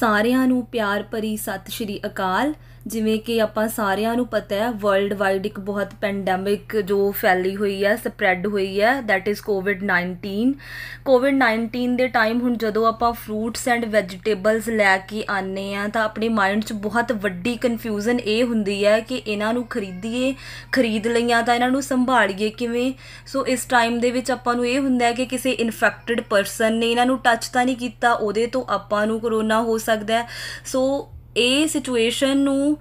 ਸਾਰਿਆਂ ਨੂੰ ਪਿਆਰ ਭਰੀ ਸਤਿ ਸ਼੍ਰੀ ਅਕਾਲ ਜਿਵੇਂ ਕਿ ਆਪਾਂ ਸਾਰਿਆਂ ਨੂੰ ਪਤਾ ਹੈ ਵਰਲਡ ਵਾਈਡ ਇੱਕ ਬਹੁਤ ਪੈਂਡੈਮਿਕ ਜੋ ਫੈਲੀ ਹੋਈ ਹੈ ਸਪਰੈਡ ਹੋਈ ਹੈ ਥੈਟ ਇਜ਼ ਕੋਵਿਡ-19 ਕੋਵਿਡ-19 ਦੇ ਟਾਈਮ ਹੁਣ ਜਦੋਂ ਆਪਾਂ ਫਰੂਟਸ ਐਂਡ ਵੈਜੀਟੇਬਲਸ ਲੈ ਕੇ ਆਨੇ ਆ ਤਾਂ ਆਪਣੇ ਮਾਈਂਡ 'ਚ ਬਹੁਤ ਵੱਡੀ ਕਨਫਿਊਜ਼ਨ ਇਹ ਹੁੰਦੀ ਹੈ ਕਿ ਇਹਨਾਂ ਨੂੰ ਖਰੀਦੀਏ ਖਰੀਦ ਲਈਆਂ ਤਾਂ ਇਹਨਾਂ ਨੂੰ ਸੰਭਾਲੀਏ ਕਿਵੇਂ ਸੋ ਇਸ ਟਾਈਮ ਦੇ ਵਿੱਚ ਆਪਾਂ ਨੂੰ ਇਹ ਹੁੰਦਾ ਹੈ ਕਿ ਕਿਸੇ ਇਨਫੈਕਟਡ ਪਰਸਨ ਨੇ ਇਹਨਾਂ ਨੂੰ ਟੱਚ ਤਾਂ ਨਹੀਂ ਕੀਤਾ ਉਹਦੇ ਤੋਂ ਆਪਾਂ ਨੂੰ ਕਰੋਨਾ ਹੋ ਸਕਦਾ ਹੈ ਸੋ ਇਹ ਸਿਚੁਏਸ਼ਨ ਨੂੰ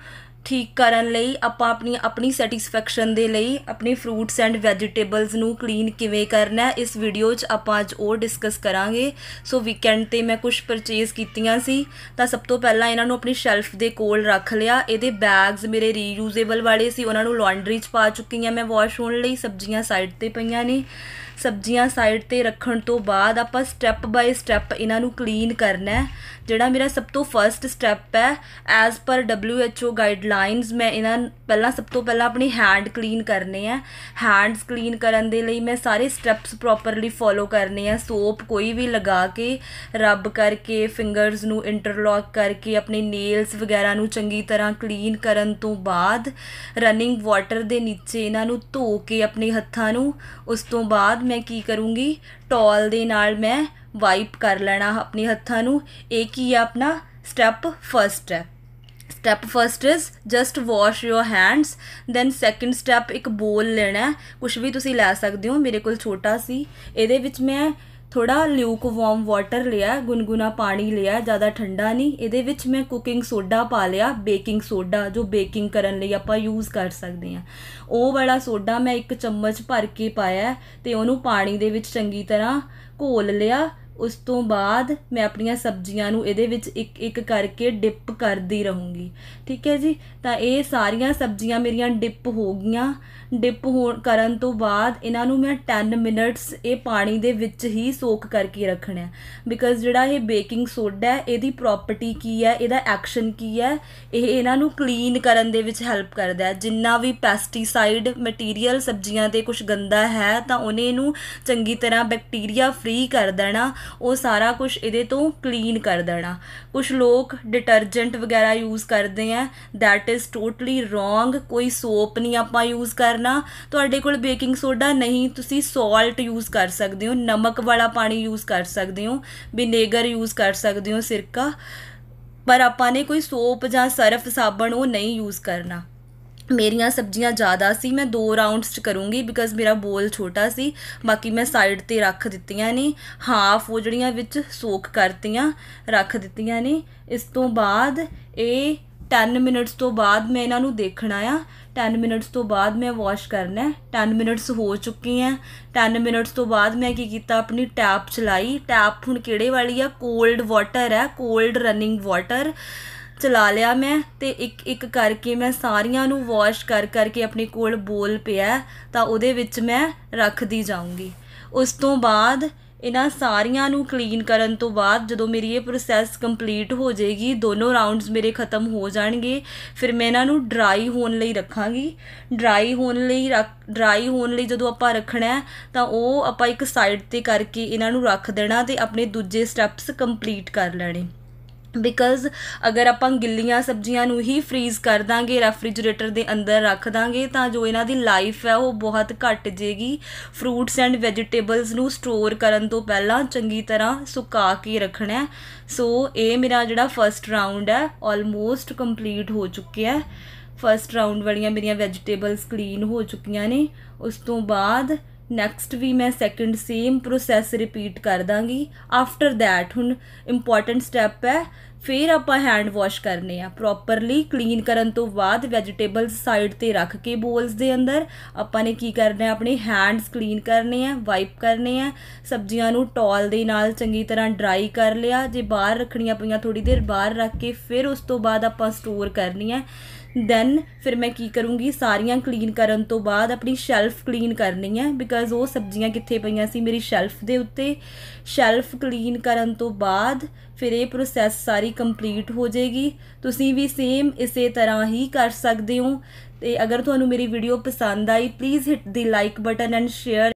ਠੀਕ ਕਰਨ ਲਈ ਆਪਾਂ ਆਪਣੀ ਆਪਣੀ ਸੈਟੀਸਫੈਕਸ਼ਨ ਦੇ ਲਈ ਆਪਣੇ ਫਰੂਟਸ ਐਂਡ ਵੈਜੀਟੇਬਲਸ ਨੂੰ ਕਲੀਨ ਕਿਵੇਂ ਕਰਨਾ ਹੈ ਇਸ ਵੀਡੀਓ 'ਚ ਆਪਾਂ ਅੱਜ ਉਹ ਡਿਸਕਸ ਕਰਾਂਗੇ ਸੋ ਵੀਕਐਂਡ ਤੇ ਮੈਂ ਕੁਝ ਪਰਚੇਸ ਕੀਤੀਆਂ ਸੀ ਤਾਂ ਸਭ ਤੋਂ ਪਹਿਲਾਂ ਇਹਨਾਂ ਨੂੰ ਆਪਣੀ ਸ਼ੈਲਫ ਦੇ ਕੋਲ ਰੱਖ ਲਿਆ ਇਹਦੇ ਬੈਗਸ ਮੇਰੇ ਰੀਯੂਜ਼ੇਬਲ ਵਾਲੇ ਸੀ ਉਹਨਾਂ ਨੂੰ ਲਾਂਡਰੀ 'ਚ ਪਾ ਚੁੱਕੀ ਆ ਮੈਂ ਵਾਸ਼ ਹੋਣ ਲਈ ਸਬਜ਼ੀਆਂ ਸਾਈਡ ਤੇ ਪਈਆਂ ਨੇ ਸਬਜ਼ੀਆਂ ਸਾਈਡ ਤੇ ਰੱਖਣ ਤੋਂ ਬਾਅਦ ਆਪਾਂ ਸਟੈਪ ਬਾਈ ਸਟੈਪ ਇਹਨਾਂ ਨੂੰ ਕਲੀਨ ਕਰਨਾ ਹੈ ਜਿਹੜਾ ਮੇਰਾ ਸਭ ਤੋਂ ਫਰਸਟ ਸਟੈਪ ਹੈ ਐਜ਼ ਪਰ WHO ਗਾਈਡਲਾਈਨਸ ਮੈਂ ਇਹਨਾਂ ਪਹਿਲਾਂ ਸਭ ਤੋਂ ਪਹਿਲਾਂ ਆਪਣੀ ਹੈਂਡ ਕਲੀਨ ਕਰਨੇ ਆ ਹੈਂਡਸ ਕਲੀਨ ਕਰਨ ਦੇ ਲਈ ਮੈਂ ਸਾਰੇ ਸਟੈਪਸ ਪ੍ਰੋਪਰਲੀ ਫੋਲੋ ਕਰਨੇ ਆ ਸੋਪ ਕੋਈ ਵੀ ਲਗਾ ਕੇ ਰੱਬ ਕਰਕੇ ਫਿੰਗਰਸ ਨੂੰ ਇੰਟਰਲੌਕ ਕਰਕੇ ਆਪਣੇ ਨੇਲਸ ਵਗੈਰਾ ਨੂੰ ਚੰਗੀ ਤਰ੍ਹਾਂ ਕਲੀਨ ਕਰਨ ਤੋਂ ਬਾਅਦ ਰਨਿੰਗ ਵਾਟਰ ਦੇ ਨੀਚੇ ਇਹਨਾਂ ਨੂੰ ਧੋ ਕੇ ਆਪਣੇ ਹੱਥਾਂ ਨੂੰ ਉਸ ਤੋਂ ਬਾਅਦ ਮੈਂ ਕੀ ਕਰੂੰਗੀ ਟੌਲ ਦੇ ਨਾਲ ਮੈਂ ਵਾਈਪ ਕਰ ਲੈਣਾ ਆਪਣੇ ਹੱਥਾਂ ਨੂੰ ਇਹ ਕੀ ਹੈ ਆਪਣਾ ਸਟੈਪ ਫਰਸਟ ਹੈ step first is just wash your hands then second step ਇੱਕ ਬੋਲ ਲੈਣਾ ਕੁਝ ਵੀ ਤੁਸੀਂ ਲੈ ਸਕਦੇ ਹੋ ਮੇਰੇ ਕੋਲ ਛੋਟਾ ਸੀ ਇਹਦੇ ਵਿੱਚ ਮੈਂ ਥੋੜਾ ਲਿਊਕ ਵਾਰਮ ਵਾਟਰ ਲਿਆ ਗੁੰਗੁਨਾ ਪਾਣੀ ਲਿਆ ਜ਼ਿਆਦਾ ਠੰਡਾ ਨਹੀਂ ਇਹਦੇ ਵਿੱਚ ਮੈਂ ਕੁਕਿੰਗ ਸੋਡਾ ਪਾ ਲਿਆ ਬੇਕਿੰਗ ਸੋਡਾ ਜੋ ਬੇਕਿੰਗ ਕਰਨ ਲਈ ਆਪਾਂ ਯੂਜ਼ ਕਰ ਸਕਦੇ ਆ ਉਹ ਵਾਲਾ ਸੋਡਾ ਮੈਂ ਇੱਕ ਚਮਚ ਭਰ ਕੇ ਪਾਇਆ ਤੇ ਉਹਨੂੰ ਪਾਣੀ ਦੇ ਵਿੱਚ ਚੰਗੀ ਤਰ੍ਹਾਂ ਘੋਲ ਲਿਆ ਉਸ ਤੋਂ ਬਾਅਦ ਮੈਂ ਆਪਣੀਆਂ ਸਬਜ਼ੀਆਂ ਨੂੰ ਇਹਦੇ ਵਿੱਚ ਇੱਕ ਇੱਕ ਕਰਕੇ ਡਿਪ ਕਰਦੀ ਰਹੂੰਗੀ ਠੀਕ ਹੈ ਜੀ ਤਾਂ ਇਹ ਸਾਰੀਆਂ ਸਬਜ਼ੀਆਂ ਮੇਰੀਆਂ ਡਿਪ ਹੋ ਗਈਆਂ ਡਿਪ ਹੋਣ ਕਰਨ ਤੋਂ ਬਾਅਦ ਇਹਨਾਂ ਨੂੰ ਮੈਂ 10 ਮਿੰਟਸ ਇਹ ਪਾਣੀ ਦੇ ਵਿੱਚ ਹੀ ਸੋਕ ਕਰਕੇ ਰੱਖਣਾ ਬਿਕਾਜ਼ ਜਿਹੜਾ ਇਹ ਬੇਕਿੰਗ ਸੋਡਾ ਹੈ ਇਹਦੀ ਪ੍ਰੋਪਰਟੀ ਕੀ ਹੈ ਇਹਦਾ ਐਕਸ਼ਨ ਕੀ ਹੈ ਇਹ ਇਹਨਾਂ ਨੂੰ ਕਲੀਨ ਕਰਨ ਦੇ ਵਿੱਚ ਹੈਲਪ ਕਰਦਾ ਹੈ ਜਿੰਨਾ ਵੀ ਪੈਸਟੀਸਾਈਡ ਮਟੀਰੀਅਲ ਸਬਜ਼ੀਆਂ ਦੇ ਕੁਝ ਗੰਦਾ ਹੈ ਤਾਂ ਉਹਨੇ ਇਹਨੂੰ ਚੰਗੀ ਤਰ੍ਹਾਂ ਬੈਕਟੀਰੀਆ ਫ੍ਰੀ ਕਰ ਦੇਣਾ ਉਹ ਸਾਰਾ ਕੁਝ ਇਹਦੇ ਤੋਂ ਕਲੀਨ ਕਰ ਦੇਣਾ ਕੁਝ ਲੋਕ ਡਿਟਰਜੈਂਟ ਵਗੈਰਾ ਯੂਜ਼ ਕਰਦੇ ਆ ਥੈਟ ਇਜ਼ ਟੋਟਲੀ ਰੋਂਗ ਕੋਈ ਸੋਪ ਨਹੀਂ ਆਪਾਂ ਯੂਜ਼ ਕਰਨਾ ਤੁਹਾਡੇ ਕੋਲ ਬੇਕਿੰਗ ਸੋਡਾ ਨਹੀਂ ਤੁਸੀਂ ਸਾਲਟ ਯੂਜ਼ ਕਰ ਸਕਦੇ ਹੋ ਨਮਕ ਵਾਲਾ ਪਾਣੀ ਯੂਜ਼ ਕਰ ਸਕਦੇ ਹੋ ਵਿਨੇਗਰ ਯੂਜ਼ ਕਰ ਸਕਦੇ ਹੋ ਸਿਰਕਾ ਪਰ ਆਪਾਂ ਨੇ ਕੋਈ ਸੋਪ ਜਾਂ ਸਰਫ ਸਾਬਣ ਉਹ ਨਹੀਂ ਯੂਜ਼ ਕਰਨਾ ਮੇਰੀਆਂ ਸਬਜ਼ੀਆਂ ਜ਼ਿਆਦਾ ਸੀ ਮੈਂ ਦੋ ਰਾਉਂਡਸ ਚ ਕਰੂੰਗੀ ਬਿਕਾਜ਼ ਮੇਰਾ ਬੋਲ ਛੋਟਾ ਸੀ ਬਾਕੀ ਮੈਂ ਸਾਈਡ ਤੇ ਰੱਖ ਦਿੱਤੀਆਂ ਨੇ ਹਾਫ ਉਹ ਜਿਹੜੀਆਂ ਵਿੱਚ ਸੋਕ ਕਰਤੀਆਂ ਰੱਖ ਦਿੱਤੀਆਂ ਨੇ ਇਸ ਤੋਂ ਬਾਅਦ ਇਹ 10 ਮਿੰਟਸ ਤੋਂ ਬਾਅਦ ਮੈਂ ਇਹਨਾਂ ਨੂੰ ਦੇਖਣਾ ਆ 10 ਮਿੰਟਸ ਤੋਂ ਬਾਅਦ ਮੈਂ ਵਾਸ਼ ਕਰਨਾ 10 ਮਿੰਟਸ ਹੋ ਚੁੱਕੀ ਆ 10 ਮਿੰਟਸ ਤੋਂ ਬਾਅਦ ਮੈਂ ਕੀ ਕੀਤਾ ਆਪਣੀ ਟੈਪ ਚਲਾਈ ਟੈਪ ਹੁਣ ਕਿਹੜੇ ਵਾਲੀ ਆ ਕੋਲਡ ਵਾਟਰ ਆ ਕੋਲਡ ਰਨਿੰਗ ਵਾਟਰ ਚਲਾ ਲਿਆ ਮੈਂ ਤੇ ਇੱਕ ਇੱਕ ਕਰਕੇ ਮੈਂ ਸਾਰੀਆਂ ਨੂੰ ਵਾਸ਼ ਕਰ ਕਰਕੇ ਆਪਣੇ ਕੋਲ ਬੋਲ ਪਿਆ ਤਾਂ ਉਹਦੇ ਵਿੱਚ ਮੈਂ ਰੱਖਦੀ ਜਾਊਂਗੀ ਉਸ ਤੋਂ ਬਾਅਦ ਇਹਨਾਂ ਸਾਰੀਆਂ ਨੂੰ ਕਲੀਨ ਕਰਨ ਤੋਂ ਬਾਅਦ ਜਦੋਂ ਮੇਰੀ ਇਹ ਪ੍ਰੋਸੈਸ ਕੰਪਲੀਟ ਹੋ ਜਾਏਗੀ ਦੋਨੋਂ ਰਾਉਂਡਸ ਮੇਰੇ ਖਤਮ ਹੋ ਜਾਣਗੇ ਫਿਰ ਮੈਂ ਇਹਨਾਂ ਨੂੰ ਡਰਾਈ ਹੋਣ ਲਈ ਰੱਖਾਂਗੀ ਡਰਾਈ ਹੋਣ ਲਈ ਡਰਾਈ ਹੋਣ ਲਈ ਜਦੋਂ ਆਪਾਂ ਰੱਖਣਾ ਤਾਂ ਉਹ ਆਪਾਂ ਇੱਕ ਸਾਈਡ ਤੇ ਕਰਕੇ ਇਹਨਾਂ ਨੂੰ ਰੱਖ ਦੇਣਾ ਤੇ ਆਪਣੇ ਦੂਜੇ ਸਟੈਪਸ ਕੰਪਲੀਟ ਕਰ ਲੈਣੇ ਬਿਕਾਜ਼ ਅਗਰ ਆਪਾਂ ਗਿੱਲੀਆਂ ਸਬਜ਼ੀਆਂ ਨੂੰ ਹੀ ਫ੍ਰੀਜ਼ ਕਰ ਦਾਂਗੇ ਰੈਫਰੀਜਰੇਟਰ ਦੇ ਅੰਦਰ ਰੱਖ ਦਾਂਗੇ ਤਾਂ ਜੋ ਇਹਨਾਂ ਦੀ ਲਾਈਫ ਹੈ ਉਹ ਬਹੁਤ ਘਟ ਜੇਗੀ ਫਰੂਟਸ ਐਂਡ ਵੈਜੀਟੇਬਲਸ ਨੂੰ ਸਟੋਰ ਕਰਨ ਤੋਂ ਪਹਿਲਾਂ ਚੰਗੀ ਤਰ੍ਹਾਂ ਸੁਕਾ ਕੇ ਰੱਖਣਾ ਸੋ ਇਹ ਮੇਰਾ ਜਿਹੜਾ ਫਰਸਟ ਰਾਉਂਡ ਹੈ ਆਲਮੋਸਟ ਕੰਪਲੀਟ ਹੋ ਚੁੱਕਿਆ ਹੈ ਫਰਸਟ ਰਾਉਂਡ ਵਾਲੀਆਂ ਮੇਰੀਆਂ ਵੈਜੀਟੇਬਲਸ ਕਲੀਨ ਹੋ ਚੁੱਕੀਆਂ ਨੇ ਉਸ ਤੋਂ ਬਾਅਦ ਨੈਕਸਟ ਵੀ ਮੈਂ ਸੈਕੰਡ ਸੇਮ ਪ੍ਰੋਸੈਸ ਰਿਪੀਟ ਕਰ ਦਾਂਗੀ ਆਫਟਰ ਥੈਟ ਹੁਣ ਇੰਪੋਰਟੈਂਟ ਸਟੈਪ ਹੈ ਫਿਰ ਆਪਾਂ ਹੈਂਡ ਵਾਸ਼ ਕਰਨੇ ਆ ਪ੍ਰੋਪਰਲੀ ਕਲੀਨ ਕਰਨ ਤੋਂ ਬਾਅਦ ਵੈਜੀਟੇਬਲਸ ਸਾਈਡ ਤੇ ਰੱਖ ਕੇ ਬੋਲਸ ਦੇ ਅੰਦਰ ਆਪਾਂ ਨੇ ਕੀ ਕਰਨਾ ਹੈ ਆਪਣੇ ਹੈਂਡਸ ਕਲੀਨ ਕਰਨੇ ਆ ਵਾਈਪ ਕਰਨੇ ਆ ਸਬਜ਼ੀਆਂ ਨੂੰ ਟੋਲ ਦੇ ਨਾਲ ਚੰਗੀ ਤਰ੍ਹਾਂ ਡਰਾਈ ਕਰ ਲਿਆ ਜੇ ਬਾਹਰ ਰੱਖਣੀਆਂ ਪਈਆਂ ਥੋੜੀ ਦੇਰ ਬਾਹਰ ਰੱਖ ਕੇ ਫਿਰ ਉਸ ਤੋਂ ਬਾਅਦ ਆਪਾਂ ਸਟੋਰ ਕਰਨੀ ਆ ਦੈਨ ਫਿਰ ਮੈਂ ਕੀ ਕਰੂੰਗੀ ਸਾਰੀਆਂ ਕਲੀਨ ਕਰਨ ਤੋਂ ਬਾਅਦ ਆਪਣੀ ਸ਼ੈਲਫ ਕਲੀਨ ਕਰਨੀ ਹੈ ਬਿਕਾਜ਼ ਉਹ ਸਬਜ਼ੀਆਂ ਕਿੱਥੇ ਪਈਆਂ ਸੀ ਮੇਰੀ ਸ਼ੈਲਫ ਦੇ ਉੱਤੇ ਸ਼ੈਲਫ ਕਲੀਨ ਕਰਨ ਤੋਂ ਬਾਅਦ ਫਿਰ ਇਹ ਪ੍ਰੋਸੈਸ ਸਾਰੀ ਕੰਪਲੀਟ ਹੋ ਜਾਏਗੀ ਤੁਸੀਂ ਵੀ ਸੇਮ ਇਸੇ ਤਰ੍ਹਾਂ ਹੀ ਕਰ ਸਕਦੇ ਹੋ ਤੇ ਅਗਰ ਤੁਹਾਨੂੰ ਮੇਰੀ ਵੀਡੀਓ ਪਸੰਦ ਆਈ please hit the like button and share